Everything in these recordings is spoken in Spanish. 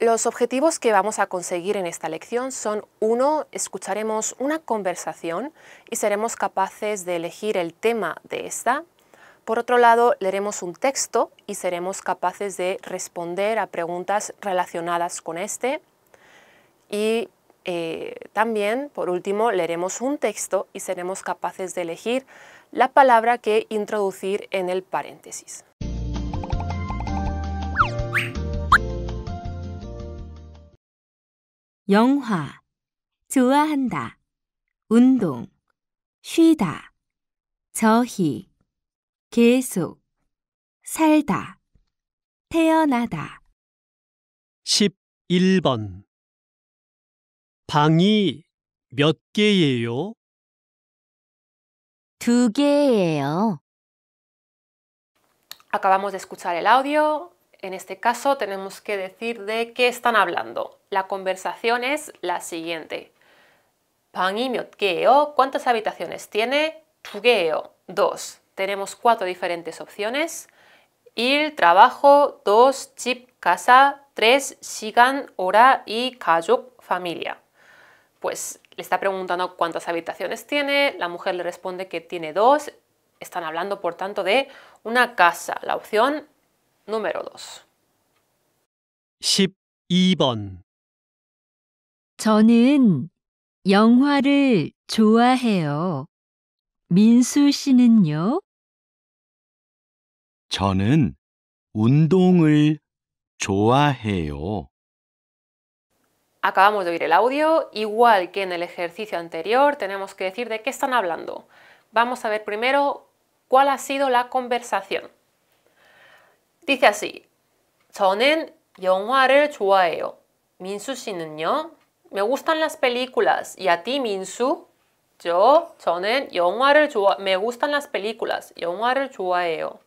Los objetivos que vamos a conseguir en esta lección son, uno, escucharemos una conversación y seremos capaces de elegir el tema de esta. Por otro lado, leeremos un texto y seremos capaces de responder a preguntas relacionadas con este. Y eh, también, por último, leeremos un texto y seremos capaces de elegir la palabra que introducir en el paréntesis. 영화, 좋아한다, 운동, 쉬다, 저희, 계속, 살다, 태어나다. 11번 방이 몇 개예요? 두 개예요. Acabamos de escuchar el audio. En este caso tenemos que decir de qué están hablando. La conversación es la siguiente. ¿Cuántas habitaciones tiene? Tugeo, dos. Tenemos cuatro diferentes opciones. Il, trabajo, dos, chip, casa, tres, shigan, hora y KAYUK, familia. Pues le está preguntando cuántas habitaciones tiene, la mujer le responde que tiene dos, están hablando por tanto de una casa. La opción Número 2. Acabamos de oír el audio, igual que en el ejercicio anterior tenemos que decir de qué están hablando. Vamos a ver primero cuál ha sido la conversación. Dice así. 저는 영화를 좋아해요. 민수 씨는요? Me gustan las películas. ¿Y a ti, Minsu? Yo, 저는 영화를 좋아 Me gustan las películas. 영화를 좋아해요.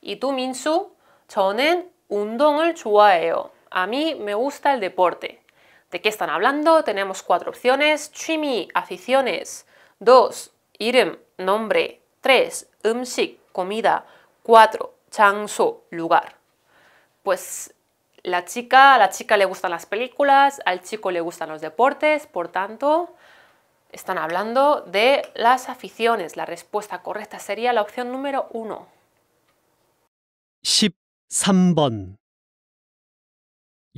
¿Y tú, Minsu? 저는 운동을 좋아해요. A mí me gusta el deporte. ¿De qué están hablando? Tenemos cuatro opciones. Chimi, aficiones. 2. 이름, nombre. 3. 음식, comida. Cuatro, 장소, lugar. Pues la chica, a la chica le gustan las películas, al chico le gustan los deportes, por tanto, están hablando de las aficiones. La respuesta correcta sería la opción número uno. 13번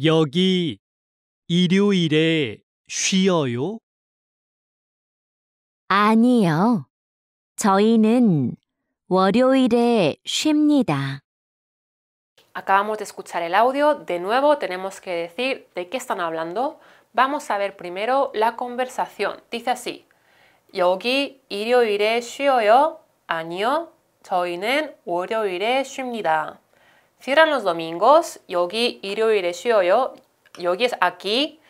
여기 일요일에 쉬어요? 아니요. 저희는 Acabamos de escuchar el audio, de nuevo tenemos que decir de qué están hablando. Vamos a ver primero la conversación. Dice así: 여기 일요일에 쉬어요? 월요일에 Cierran los domingos. 여기 일요일에 es aquí.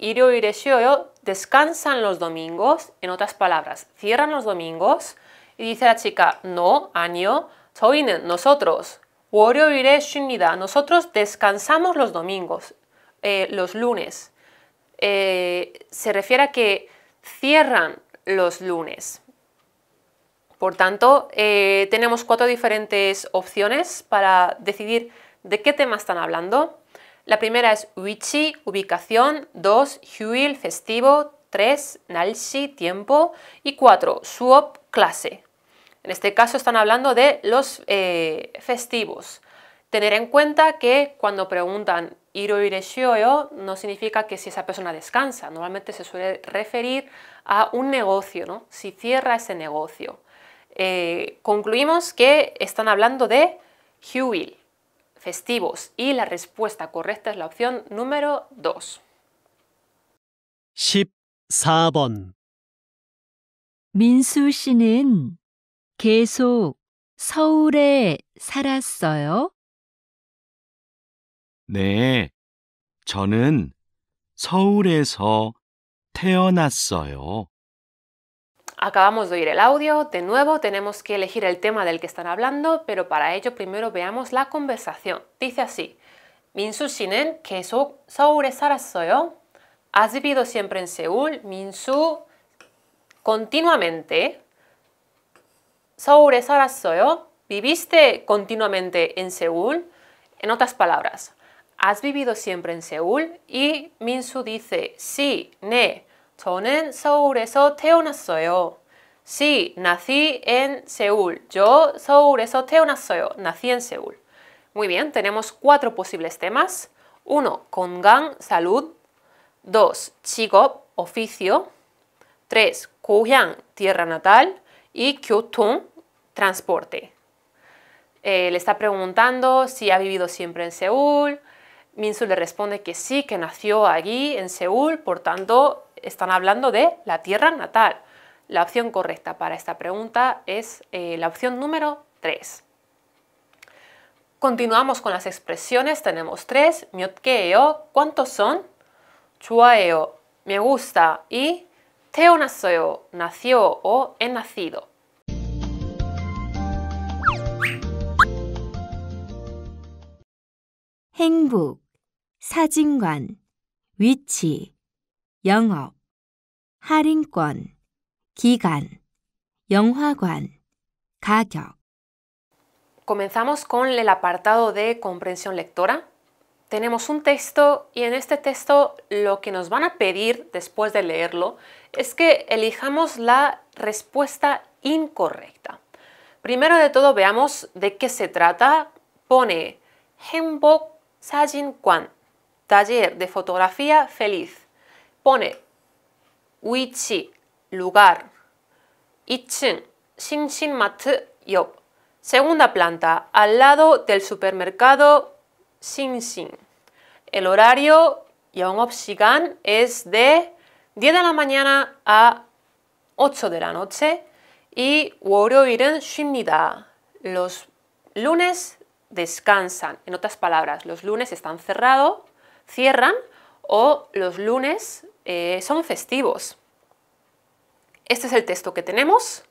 일요일에 쉬어요. Descansan los domingos. En otras palabras, cierran los domingos. Y dice la chica, no, año, nosotros, Nosotros descansamos los domingos, eh, los lunes. Eh, se refiere a que cierran los lunes. Por tanto, eh, tenemos cuatro diferentes opciones para decidir de qué tema están hablando. La primera es uichi, ubicación, dos, huil, festivo, tres, nalsi tiempo y cuatro, suop, clase. En este caso están hablando de los eh, festivos. Tener en cuenta que cuando preguntan iro no significa que si esa persona descansa, normalmente se suele referir a un negocio, ¿no? si cierra ese negocio. Eh, concluimos que están hablando de huil, festivos, y la respuesta correcta es la opción número 2. 계속 서울에 살았어요? 네, 저는 서울에서 태어났어요. Acabamos de oír el audio, de nuevo tenemos que elegir el tema del que están hablando, pero para ello primero veamos la conversación. Dice así, 민수 씨는 계속 서울에 살았어요. Has vivido siempre en Seúl, Min-su? continuamente, 서울에 살았어요? ¿Viviste continuamente en Seúl? En otras palabras, ¿has vivido siempre en Seúl? Y Minsu dice, sí, ne, 저는 서울에서 태어났어요. Sí, nací en Seúl. Yo, 서울에서 태어났어요. Nací en Seúl. Muy bien, tenemos cuatro posibles temas. Uno, 건강, salud. Dos, 직업, oficio. Tres, 고향, tierra natal y Kyotun transporte. Eh, le está preguntando si ha vivido siempre en Seúl. Minsu le responde que sí, que nació allí en Seúl, por tanto están hablando de la tierra natal. La opción correcta para esta pregunta es eh, la opción número 3. Continuamos con las expresiones, tenemos tres, miotkeeo, ¿cuántos son? Chuaeo, me gusta, y teo nació o he nacido. 행복, 사진관, 위치, 영업, 할인권, 기간, 영화관, 가격. Comenzamos con el apartado de comprensión lectora. Tenemos un texto y en este texto lo que nos van a pedir después de leerlo es que elijamos la respuesta incorrecta. Primero de todo veamos de qué se trata. Pone Henbok Sajin 사진관, taller de fotografía feliz. Pone Uichi, lugar. 2층, 싱싱마트 옆. Segunda planta, al lado del supermercado xin El horario 영업시간 es de 10 de la mañana a 8 de la noche y 월요일은 쉽니다. Los lunes descansan. En otras palabras, los lunes están cerrados, cierran o los lunes eh, son festivos. Este es el texto que tenemos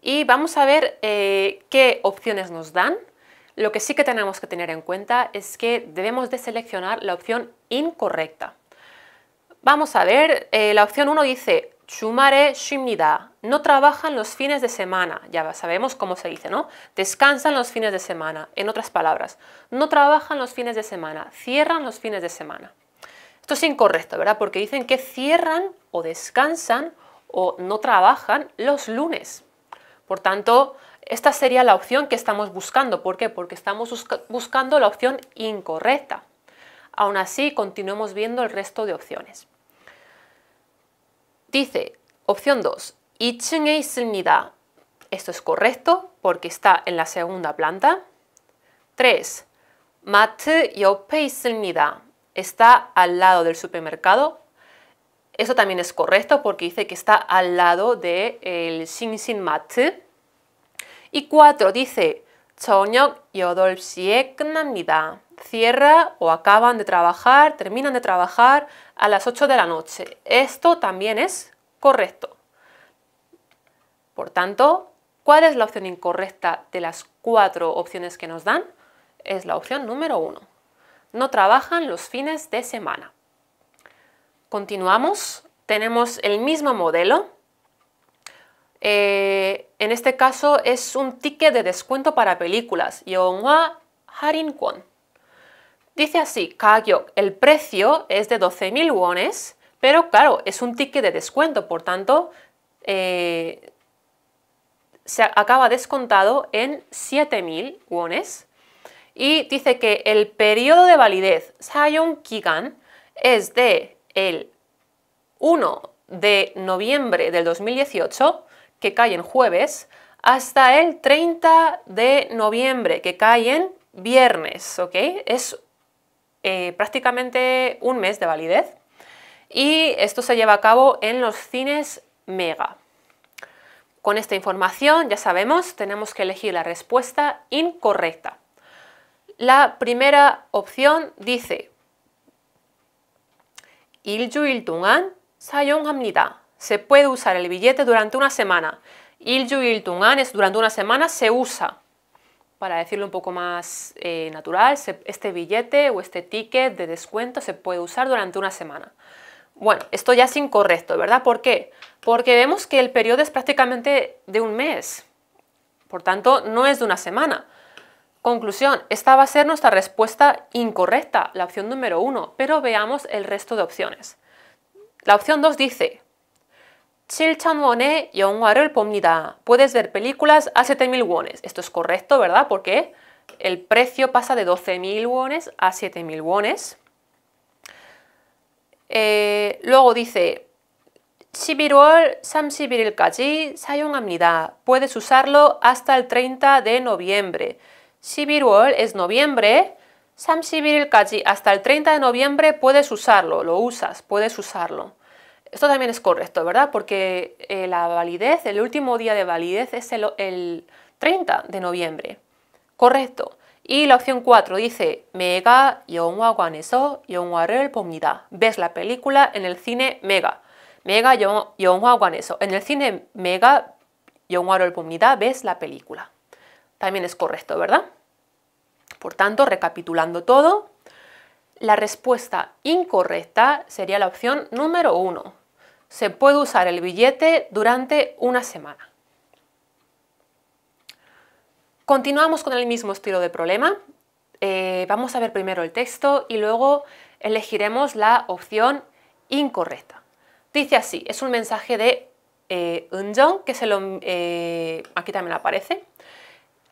y vamos a ver eh, qué opciones nos dan. Lo que sí que tenemos que tener en cuenta es que debemos de seleccionar la opción incorrecta. Vamos a ver, eh, la opción 1 dice Shumare Shimnida. No trabajan los fines de semana. Ya sabemos cómo se dice, ¿no? Descansan los fines de semana. En otras palabras, no trabajan los fines de semana. Cierran los fines de semana. Esto es incorrecto, ¿verdad? Porque dicen que cierran o descansan o no trabajan los lunes. Por tanto, esta sería la opción que estamos buscando. ¿Por qué? Porque estamos buscando la opción incorrecta. Aún así, continuemos viendo el resto de opciones. Dice, opción 2, Esto es correcto porque está en la segunda planta. 3. Mat 옆에 Está al lado del supermercado. Eso también es correcto porque dice que está al lado del de eh, sin Matte. Y 4 dice y 8시에 Cierra o acaban de trabajar, terminan de trabajar a las 8 de la noche. Esto también es correcto. Por tanto, ¿cuál es la opción incorrecta de las cuatro opciones que nos dan? Es la opción número 1. No trabajan los fines de semana. Continuamos. Tenemos el mismo modelo, eh, en este caso es un ticket de descuento para películas. Harin Kwon. Dice así, Kagyok, el precio es de 12.000 wones, pero claro, es un ticket de descuento, por tanto, eh, se acaba descontado en 7.000 wones. Y dice que el periodo de validez, Sayong Kigan, es de el 1 de noviembre del 2018 que cae en jueves, hasta el 30 de noviembre, que cae en viernes, ¿ok? Es eh, prácticamente un mes de validez y esto se lleva a cabo en los cines Mega. Con esta información, ya sabemos, tenemos que elegir la respuesta incorrecta. La primera opción dice se puede usar el billete durante una semana. il Ilju es durante una semana se usa. Para decirlo un poco más eh, natural, este billete o este ticket de descuento se puede usar durante una semana. Bueno, esto ya es incorrecto, ¿verdad? ¿Por qué? Porque vemos que el periodo es prácticamente de un mes. Por tanto, no es de una semana. Conclusión, esta va a ser nuestra respuesta incorrecta, la opción número uno. pero veamos el resto de opciones. La opción 2 dice, 7000 원에 영화를 봅니다. Puedes ver películas a 7,000 wones. Esto es correcto, ¿verdad? Porque el precio pasa de 12,000 wones a 7,000 wones. Eh, luego dice 11월 일까지 사용합니다. Puedes usarlo hasta el 30 de noviembre. 11월 es noviembre. 31일까지 hasta el 30 de noviembre puedes usarlo, lo usas, puedes usarlo. Esto también es correcto, ¿verdad? Porque eh, la validez, el último día de validez es el, 30 de noviembre. Correcto. Y la opción 4 dice, Mega, un 관에서 el 봅니다. Ves la película en el cine Mega. Mega, 영화 eso En el cine Mega, el 봅니다. Ves la película. También es correcto, ¿verdad? Por tanto, recapitulando todo, la respuesta incorrecta sería la opción número 1, se puede usar el billete durante una semana. Continuamos con el mismo estilo de problema. Eh, vamos a ver primero el texto y luego elegiremos la opción incorrecta. Dice así, es un mensaje de eh, que se lo, eh, aquí también aparece,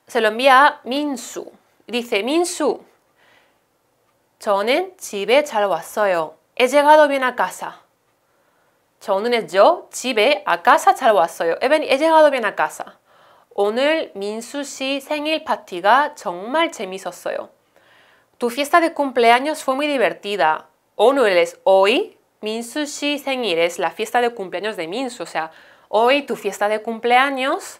se lo envía a Minsu. Dice, Minsu, 저는 집에 잘 왔어요. He llegado bien a casa. 저는 yo 집에 a casa 잘 왔어요. Even he llegado bien a casa. 오늘 민수 씨 생일 Tu fiesta de cumpleaños fue muy divertida. 오늘 es hoy, Minsu shi 생일 es la fiesta de cumpleaños de Minsu, o sea, hoy tu fiesta de cumpleaños,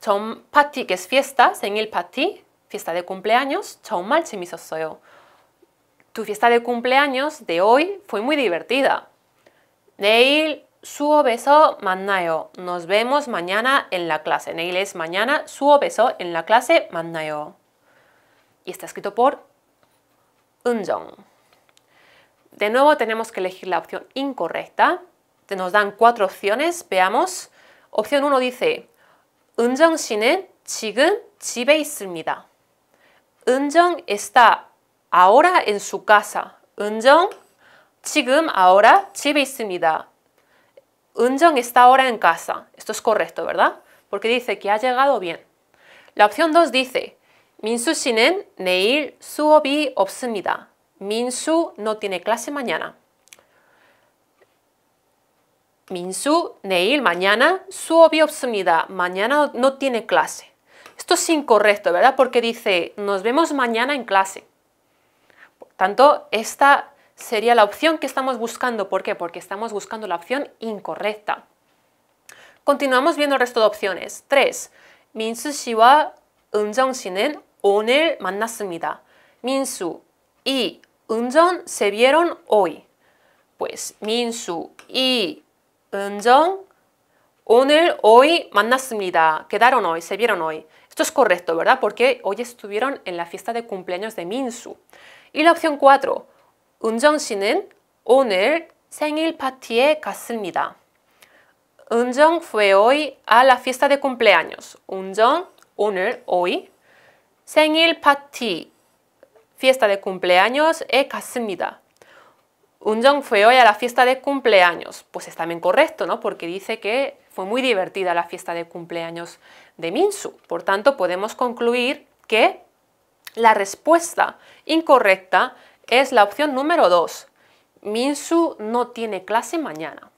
정 파티 que es fiesta, 생일 파티, fiesta de cumpleaños, 정말 재밌었어요. Tu fiesta de cumpleaños de hoy fue muy divertida. 내일 수업에서 만나요. Nos vemos mañana en la clase. Neil es mañana, 수업에서 en la clase 만나요. Y está escrito por Unjong. De nuevo tenemos que elegir la opción incorrecta. Nos dan cuatro opciones, veamos. Opción 1 dice Unjong 씨는 지금 집에 있습니다. Unjong está ahora en su casa. Unjong 지금 ahora 집에 있습니다. está ahora en casa. Esto es correcto, ¿verdad? Porque dice que ha llegado bien. La opción 2 dice Minsu 씨는 내일 수업이 없습니다. Minsu no tiene clase mañana. su 내일 mañana 수업이 없습니다. Mañana no tiene clase. Esto es incorrecto, ¿verdad? Porque dice nos vemos mañana en clase. Por tanto, esta sería la opción que estamos buscando. ¿Por qué? Porque estamos buscando la opción incorrecta. Continuamos viendo el resto de opciones. 3. 민수 씨와 은정 씨는 오늘 Minsu y Unjong se vieron hoy. Pues Minsu y Unjong Onel hoy Quedaron hoy, se vieron hoy. Esto es correcto, ¿verdad? Porque hoy estuvieron en la fiesta de cumpleaños de Minsu. Y la opción 4. 은정 씨는 오늘 생일 Un jong fue hoy a la fiesta de cumpleaños. Unjong, 오늘, hoy. 생일 pati. fiesta de cumpleaños에 un jong fue hoy a la fiesta de cumpleaños. Pues está también correcto, ¿no? Porque dice que fue muy divertida la fiesta de cumpleaños de Minsu. Por tanto, podemos concluir que la respuesta incorrecta es la opción número 2. Minsu no tiene clase mañana.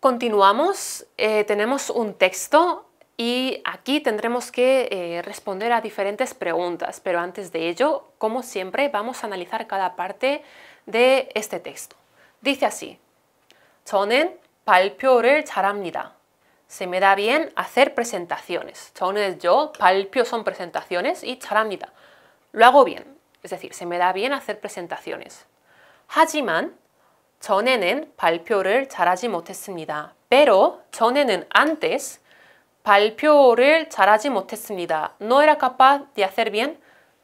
Continuamos, eh, tenemos un texto y aquí tendremos que eh, responder a diferentes preguntas, pero antes de ello, como siempre, vamos a analizar cada parte de este texto. Dice así, Se me da bien hacer presentaciones. 저는 es yo, 발표 son presentaciones y 잘합니다. Lo hago bien, es decir, se me da bien hacer presentaciones. 하지만 전에는 발표를 잘하지 못했습니다. Pero 전에는 antes 발표를 잘하지 못했습니다. No era capaz de hacer bien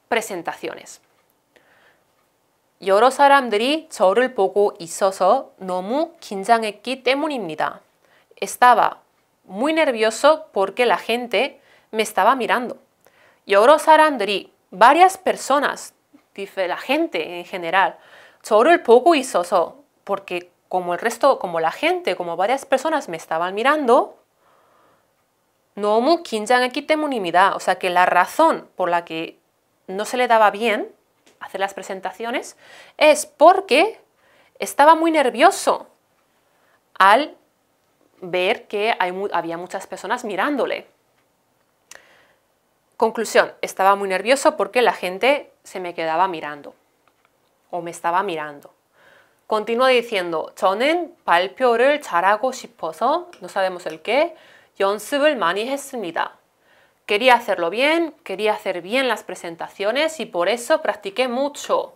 presentaciones. 여러 사람들이 저를 보고 있어서 너무 긴장했기 때문입니다. Estaba muy nervioso porque la gente me estaba mirando. 여러 사람들이 varias personas, la gente en general, poco y soso, porque como el resto, como la gente, como varias personas me estaban mirando, no aquí 긴장했기 때문입니다. O sea que la razón por la que no se le daba bien hacer las presentaciones es porque estaba muy nervioso al ver que había muchas personas mirándole. Conclusión, estaba muy nervioso porque la gente se me quedaba mirando o me estaba mirando. Continúa diciendo, 저는 발표를 잘하고 싶어서, no sabemos el qué, 연습을 Quería hacerlo bien, quería hacer bien las presentaciones y por eso practiqué mucho.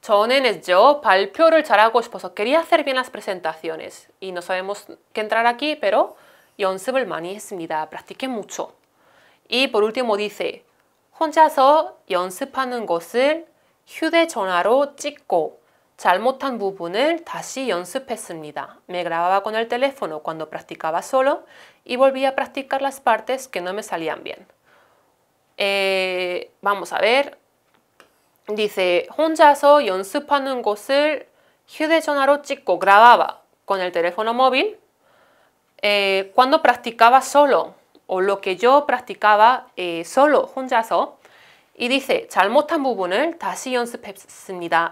저는 es yo, 발표를 잘하고 싶어서, quería hacer bien las presentaciones. Y no sabemos qué entrar aquí, pero 연습을 practiqué mucho. Y por último dice, 혼자서 연습하는 것을 찍고 잘못한 부분을 다시 연습했습니다. Me grababa con el teléfono cuando practicaba solo y volvía a practicar las partes que no me salían bien. Eh, vamos a ver. Dice, 혼자서 연습하는 것을 휴대전화로 찍고 grababa con el teléfono móvil eh, cuando practicaba solo o lo que yo practicaba eh, solo, Y dice,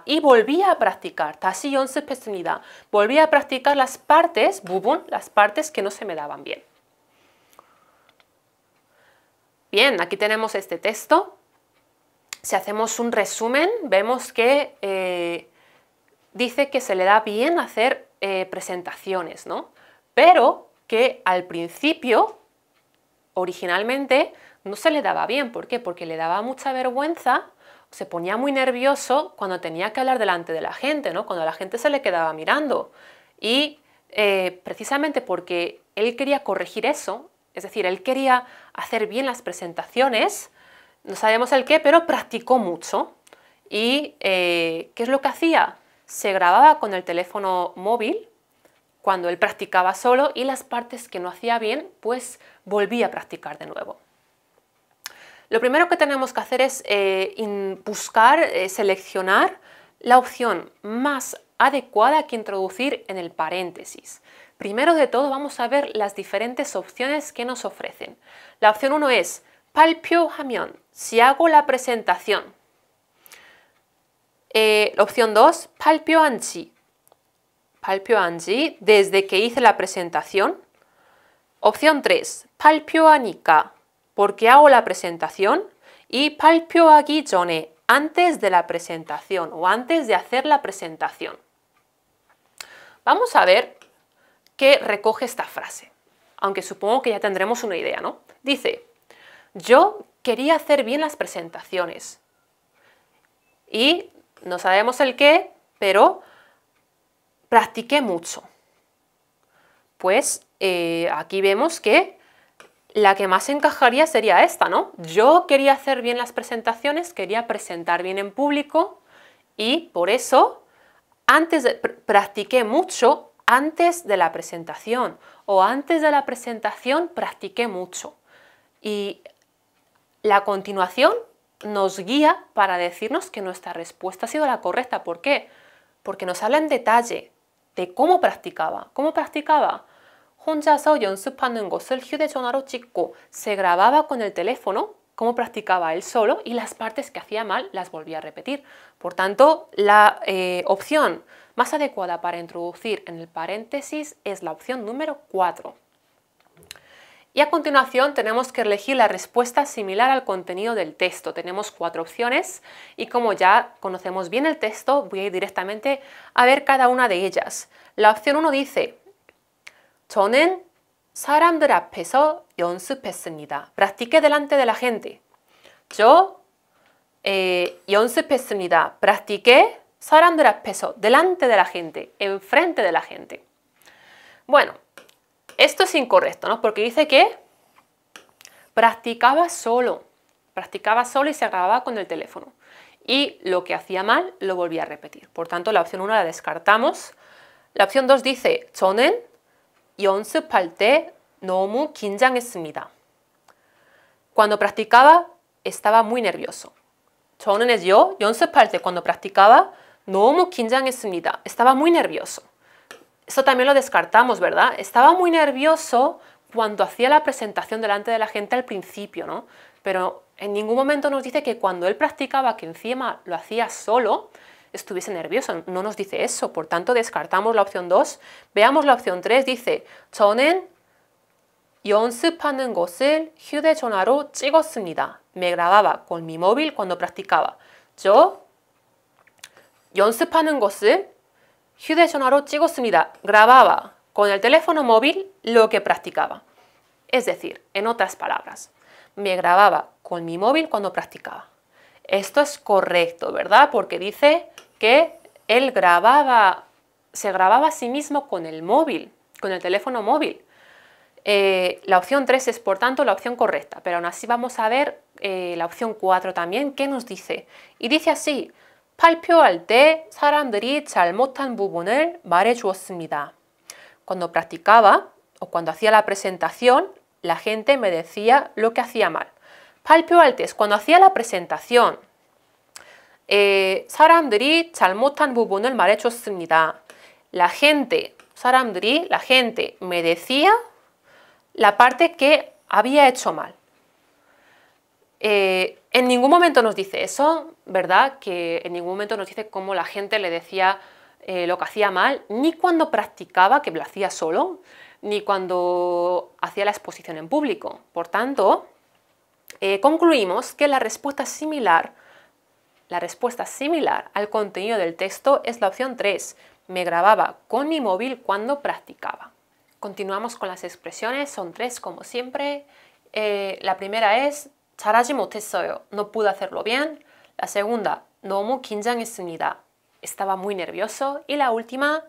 Y volví a practicar, Volví a practicar las partes, las partes que no se me daban bien. Bien, aquí tenemos este texto. Si hacemos un resumen, vemos que eh, dice que se le da bien hacer eh, presentaciones, Pero que al principio originalmente no se le daba bien. ¿Por qué? Porque le daba mucha vergüenza, se ponía muy nervioso cuando tenía que hablar delante de la gente, ¿no? cuando la gente se le quedaba mirando. Y eh, precisamente porque él quería corregir eso, es decir, él quería hacer bien las presentaciones, no sabemos el qué, pero practicó mucho. ¿Y eh, qué es lo que hacía? Se grababa con el teléfono móvil cuando él practicaba solo y las partes que no hacía bien, pues volví a practicar de nuevo. Lo primero que tenemos que hacer es eh, buscar, eh, seleccionar la opción más adecuada que introducir en el paréntesis. Primero de todo vamos a ver las diferentes opciones que nos ofrecen. La opción 1 es palpio jamión si hago la presentación. Eh, la opción 2, palpio anchi. Palpio desde que hice la presentación. Opción 3. Nika Porque hago la presentación. Y a 전에. Antes de la presentación o antes de hacer la presentación. Vamos a ver qué recoge esta frase. Aunque supongo que ya tendremos una idea, ¿no? Dice, yo quería hacer bien las presentaciones. Y no sabemos el qué, pero practiqué mucho. Pues eh, aquí vemos que la que más encajaría sería esta, ¿no? Yo quería hacer bien las presentaciones, quería presentar bien en público y por eso antes practiqué mucho antes de la presentación o antes de la presentación practiqué mucho. Y la continuación nos guía para decirnos que nuestra respuesta ha sido la correcta. ¿Por qué? Porque nos habla en detalle de cómo practicaba. ¿Cómo practicaba? se grababa con el teléfono como practicaba él solo y las partes que hacía mal las volvía a repetir. Por tanto, la eh, opción más adecuada para introducir en el paréntesis es la opción número 4. Y a continuación tenemos que elegir la respuesta similar al contenido del texto. Tenemos cuatro opciones y como ya conocemos bien el texto, voy a ir directamente a ver cada una de ellas. La opción 1 dice, 저는 사람들 앞에서 연습했습니다. Practiqué delante de la gente. Yo eh, 연습했습니다. Practiqué 사람들 앞에서 delante de la gente, enfrente de la gente. Bueno, esto es incorrecto, ¿no? Porque dice que practicaba solo. Practicaba solo y se acababa con el teléfono. Y lo que hacía mal lo volvía a repetir. Por tanto, la opción 1 la descartamos. La opción 2 dice 저는 연습할 때 너무 긴장했습니다. Cuando practicaba, estaba muy nervioso. es yo 연습할 때 cuando practicaba 너무 긴장했습니다. Estaba muy nervioso. Eso también lo descartamos, ¿verdad? Estaba muy nervioso cuando hacía la presentación delante de la gente al principio, ¿no? Pero en ningún momento nos dice que cuando él practicaba, que encima lo hacía solo, estuviese nervioso. No nos dice eso, por tanto descartamos la opción 2. Veamos la opción 3, dice 저는 연습하는 것을 Me grababa con mi móvil cuando practicaba. Yo 연습하는 Grababa con el teléfono móvil lo que practicaba. Es decir, en otras palabras, me grababa con mi móvil cuando practicaba. Esto es correcto, ¿verdad? Porque dice que él grababa, se grababa a sí mismo con el móvil, con el teléfono móvil. Eh, la opción 3 es, por tanto, la opción correcta, pero aún así vamos a ver eh, la opción 4 también, ¿qué nos dice? Y dice así, 사람들이 잘못한 부분을 Cuando practicaba o cuando hacía la presentación, la gente me decía lo que hacía mal. 발표할 Altes, cuando hacía la presentación, eh, La gente, la gente, me decía la parte que había hecho mal. Eh, en ningún momento nos dice eso, ¿verdad? Que en ningún momento nos dice cómo la gente le decía eh, lo que hacía mal, ni cuando practicaba, que lo hacía solo, ni cuando hacía la exposición en público. Por tanto, eh, concluimos que la respuesta similar la respuesta similar al contenido del texto es la opción 3. Me grababa con mi móvil cuando practicaba. Continuamos con las expresiones, son tres como siempre. Eh, la primera es No pude hacerlo bien. La segunda, 너무 Estaba muy nervioso. Y la última,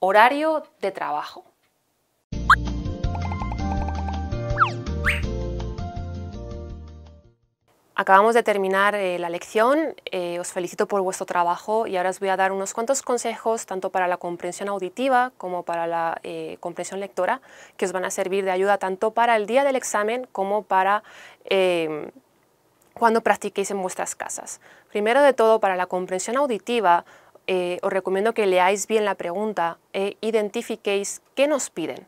horario de trabajo. Acabamos de terminar eh, la lección, eh, os felicito por vuestro trabajo y ahora os voy a dar unos cuantos consejos tanto para la comprensión auditiva como para la eh, comprensión lectora que os van a servir de ayuda tanto para el día del examen como para em, cuando practiquéis en vuestras casas. Primero de todo, para la comprensión auditiva, os recomiendo que leáis bien la pregunta e identifiquéis qué nos piden.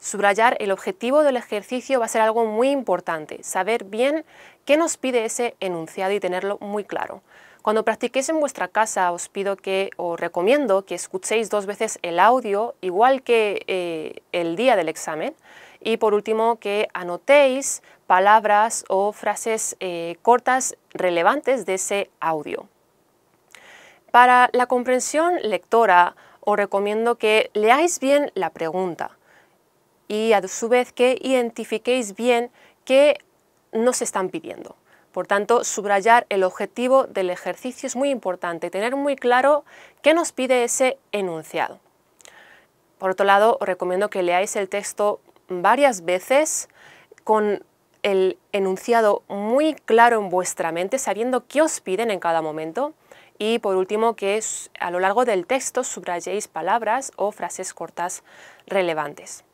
Subrayar el objetivo del ejercicio va a ser algo muy importante, saber bien ¿Qué nos pide ese enunciado y tenerlo muy claro? Cuando practiquéis en vuestra casa os pido que, os recomiendo que escuchéis dos veces el audio, igual que eh, el día del examen, y por último que anotéis palabras o frases eh, cortas relevantes de ese audio. Para la comprensión lectora os recomiendo que leáis bien la pregunta y a su vez que identifiquéis bien qué no se están pidiendo. Por tanto, subrayar el objetivo del ejercicio es muy importante, tener muy claro qué nos pide ese enunciado. Por otro lado, os recomiendo que leáis el texto varias veces con el enunciado muy claro en vuestra mente, sabiendo qué os piden en cada momento. Y por último, que a lo largo del texto subrayéis palabras o frases cortas relevantes.